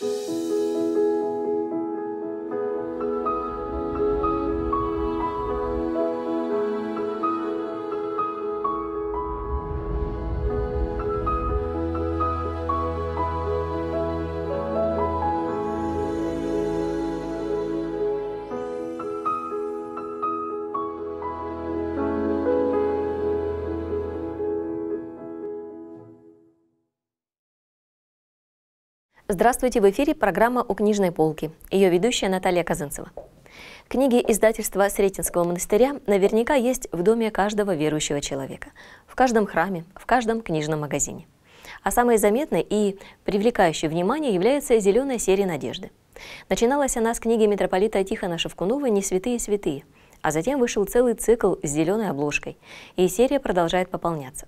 Música Здравствуйте, в эфире программа «У книжной полки». Ее ведущая Наталья Казанцева. Книги издательства Сретенского монастыря наверняка есть в доме каждого верующего человека, в каждом храме, в каждом книжном магазине. А самой заметной и привлекающей внимание является «Зеленая серия надежды». Начиналась она с книги митрополита Тихона Шевкунова «Не святые святые», а затем вышел целый цикл с зеленой обложкой, и серия продолжает пополняться.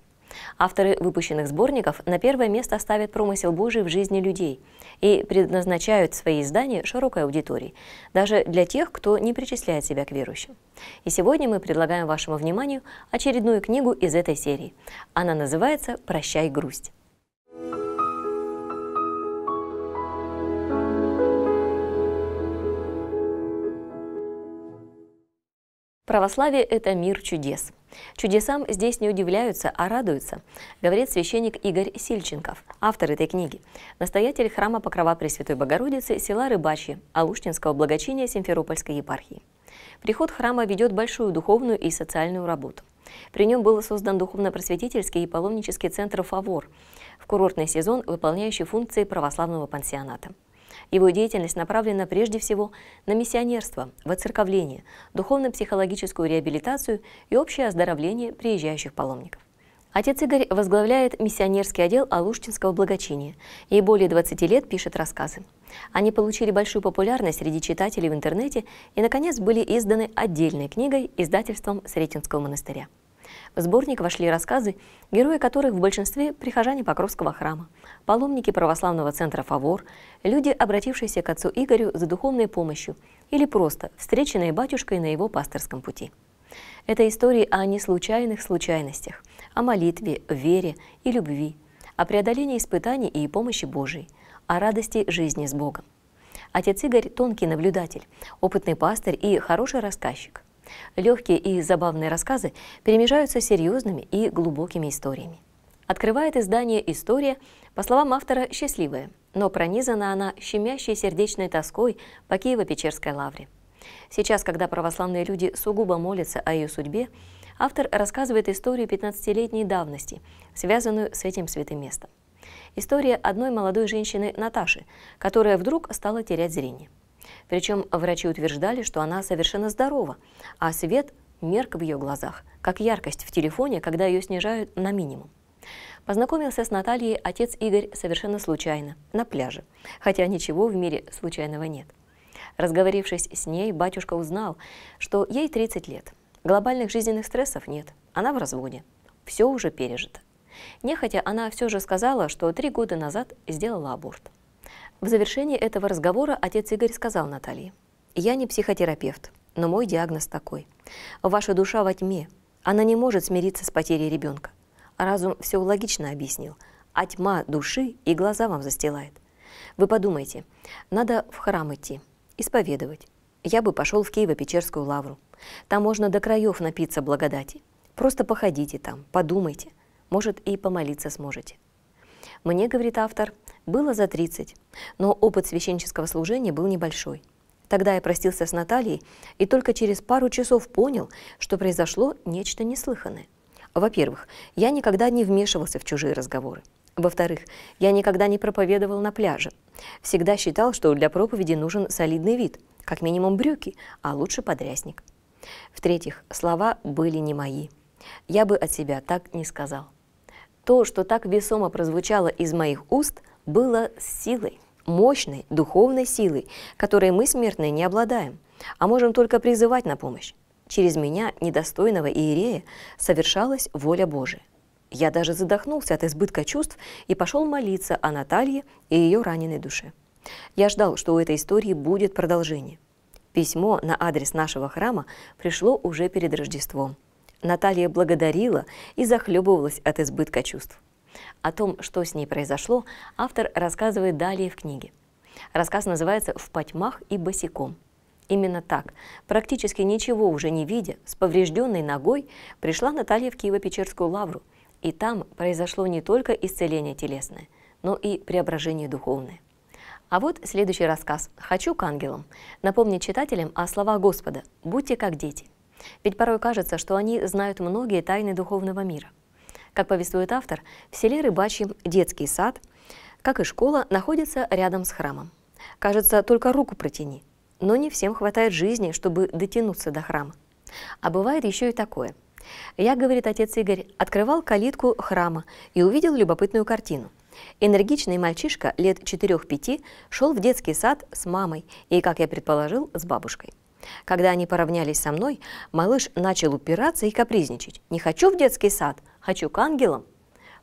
Авторы выпущенных сборников на первое место ставят промысел Божий в жизни людей и предназначают свои издания широкой аудитории, даже для тех, кто не причисляет себя к верующим. И сегодня мы предлагаем вашему вниманию очередную книгу из этой серии. Она называется «Прощай грусть». Православие – это мир чудес. Чудесам здесь не удивляются, а радуются, говорит священник Игорь Сильченков, автор этой книги, настоятель храма Покрова Пресвятой Богородицы села рыбачи, Алуштинского благочиния Симферопольской епархии. Приход храма ведет большую духовную и социальную работу. При нем был создан духовно-просветительский и паломнический центр «Фавор», в курортный сезон выполняющий функции православного пансионата. Его деятельность направлена прежде всего на миссионерство, воцерковление, духовно-психологическую реабилитацию и общее оздоровление приезжающих паломников. Отец Игорь возглавляет миссионерский отдел Алуштинского благочиния и более 20 лет пишет рассказы. Они получили большую популярность среди читателей в интернете и, наконец, были изданы отдельной книгой издательством Сретенского монастыря. В сборник вошли рассказы, герои которых в большинстве прихожане Покровского храма, паломники православного центра «Фавор», люди, обратившиеся к отцу Игорю за духовной помощью или просто встреченные батюшкой на его пасторском пути. Это истории о неслучайных случайностях, о молитве, вере и любви, о преодолении испытаний и помощи Божией, о радости жизни с Богом. Отец Игорь – тонкий наблюдатель, опытный пастырь и хороший рассказчик – Легкие и забавные рассказы перемежаются серьезными и глубокими историями. Открывает издание «История», по словам автора, счастливая, но пронизана она щемящей сердечной тоской по Киево-Печерской лавре. Сейчас, когда православные люди сугубо молятся о ее судьбе, автор рассказывает историю 15-летней давности, связанную с этим святым местом. История одной молодой женщины Наташи, которая вдруг стала терять зрение. Причем врачи утверждали, что она совершенно здорова, а свет мерк в ее глазах, как яркость в телефоне, когда ее снижают на минимум. Познакомился с Натальей отец Игорь совершенно случайно, на пляже, хотя ничего в мире случайного нет. Разговорившись с ней, батюшка узнал, что ей 30 лет, глобальных жизненных стрессов нет, она в разводе, все уже пережито. Нехотя она все же сказала, что три года назад сделала аборт. В завершении этого разговора отец Игорь сказал Наталье, «Я не психотерапевт, но мой диагноз такой. Ваша душа во тьме, она не может смириться с потерей ребенка. Разум все логично объяснил, а тьма души и глаза вам застилает. Вы подумайте, надо в храм идти, исповедовать. Я бы пошел в Киево-Печерскую лавру. Там можно до краев напиться благодати. Просто походите там, подумайте. Может, и помолиться сможете. Мне, говорит автор, было за 30, но опыт священческого служения был небольшой. Тогда я простился с Натальей и только через пару часов понял, что произошло нечто неслыханное. Во-первых, я никогда не вмешивался в чужие разговоры. Во-вторых, я никогда не проповедовал на пляже. Всегда считал, что для проповеди нужен солидный вид, как минимум брюки, а лучше подрясник. В-третьих, слова были не мои. Я бы от себя так не сказал. То, что так весомо прозвучало из моих уст, было силой, мощной духовной силой, которой мы, смертные, не обладаем, а можем только призывать на помощь. Через меня, недостойного Иерея, совершалась воля Божия. Я даже задохнулся от избытка чувств и пошел молиться о Наталье и ее раненой душе. Я ждал, что у этой истории будет продолжение. Письмо на адрес нашего храма пришло уже перед Рождеством – Наталья благодарила и захлебывалась от избытка чувств. О том, что с ней произошло, автор рассказывает далее в книге. Рассказ называется «В потьмах и босиком». Именно так, практически ничего уже не видя, с поврежденной ногой пришла Наталья в Киево-Печерскую лавру. И там произошло не только исцеление телесное, но и преображение духовное. А вот следующий рассказ «Хочу к ангелам». Напомнить читателям о словах Господа «Будьте как дети». Ведь порой кажется, что они знают многие тайны духовного мира. Как повествует автор, в селе Рыбачьем детский сад, как и школа, находится рядом с храмом. Кажется, только руку протяни. Но не всем хватает жизни, чтобы дотянуться до храма. А бывает еще и такое. Я, говорит отец Игорь, открывал калитку храма и увидел любопытную картину. Энергичный мальчишка лет 4-5 шел в детский сад с мамой и, как я предположил, с бабушкой. Когда они поравнялись со мной, малыш начал упираться и капризничать. «Не хочу в детский сад, хочу к ангелам».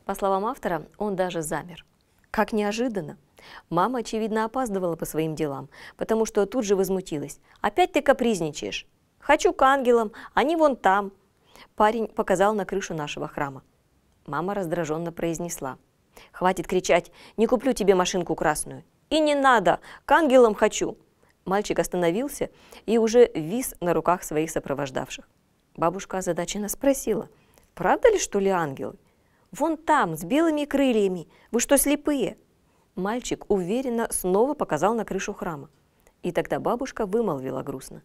По словам автора, он даже замер. Как неожиданно. Мама, очевидно, опаздывала по своим делам, потому что тут же возмутилась. «Опять ты капризничаешь? Хочу к ангелам, они вон там». Парень показал на крышу нашего храма. Мама раздраженно произнесла. «Хватит кричать, не куплю тебе машинку красную». «И не надо, к ангелам хочу». Мальчик остановился и уже вис на руках своих сопровождавших. Бабушка озадаченно спросила, «Правда ли, что ли, ангелы? Вон там, с белыми крыльями. Вы что, слепые?» Мальчик уверенно снова показал на крышу храма. И тогда бабушка вымолвила грустно.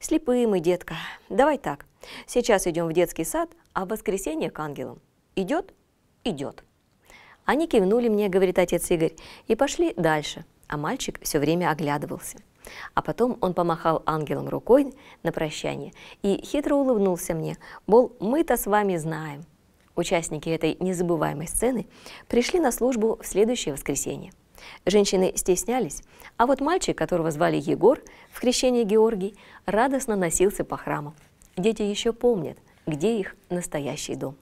«Слепые мы, детка. Давай так. Сейчас идем в детский сад, а в воскресенье к ангелам. Идет? Идет». Они кивнули мне, говорит отец Игорь, и пошли дальше, а мальчик все время оглядывался. А потом он помахал ангелом рукой на прощание и хитро улыбнулся мне, мол, мы-то с вами знаем. Участники этой незабываемой сцены пришли на службу в следующее воскресенье. Женщины стеснялись, а вот мальчик, которого звали Егор, в крещении Георгий, радостно носился по храму. Дети еще помнят, где их настоящий дом.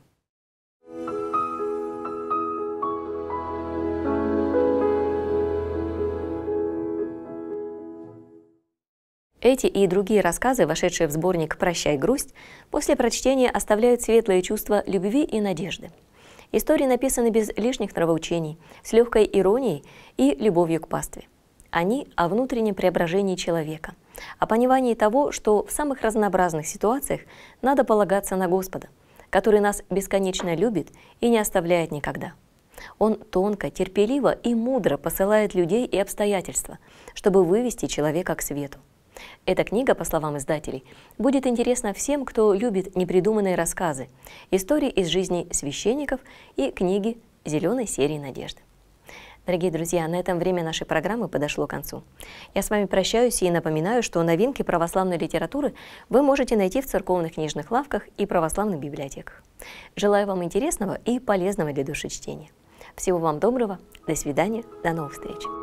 Эти и другие рассказы, вошедшие в сборник «Прощай, грусть», после прочтения оставляют светлые чувства любви и надежды. Истории написаны без лишних нравоучений, с легкой иронией и любовью к пастве. Они о внутреннем преображении человека, о понимании того, что в самых разнообразных ситуациях надо полагаться на Господа, который нас бесконечно любит и не оставляет никогда. Он тонко, терпеливо и мудро посылает людей и обстоятельства, чтобы вывести человека к свету. Эта книга, по словам издателей, будет интересна всем, кто любит непридуманные рассказы, истории из жизни священников и книги «Зеленой серии надежды». Дорогие друзья, на этом время нашей программы подошло к концу. Я с вами прощаюсь и напоминаю, что новинки православной литературы вы можете найти в церковных книжных лавках и православных библиотеках. Желаю вам интересного и полезного для души чтения. Всего вам доброго, до свидания, до новых встреч!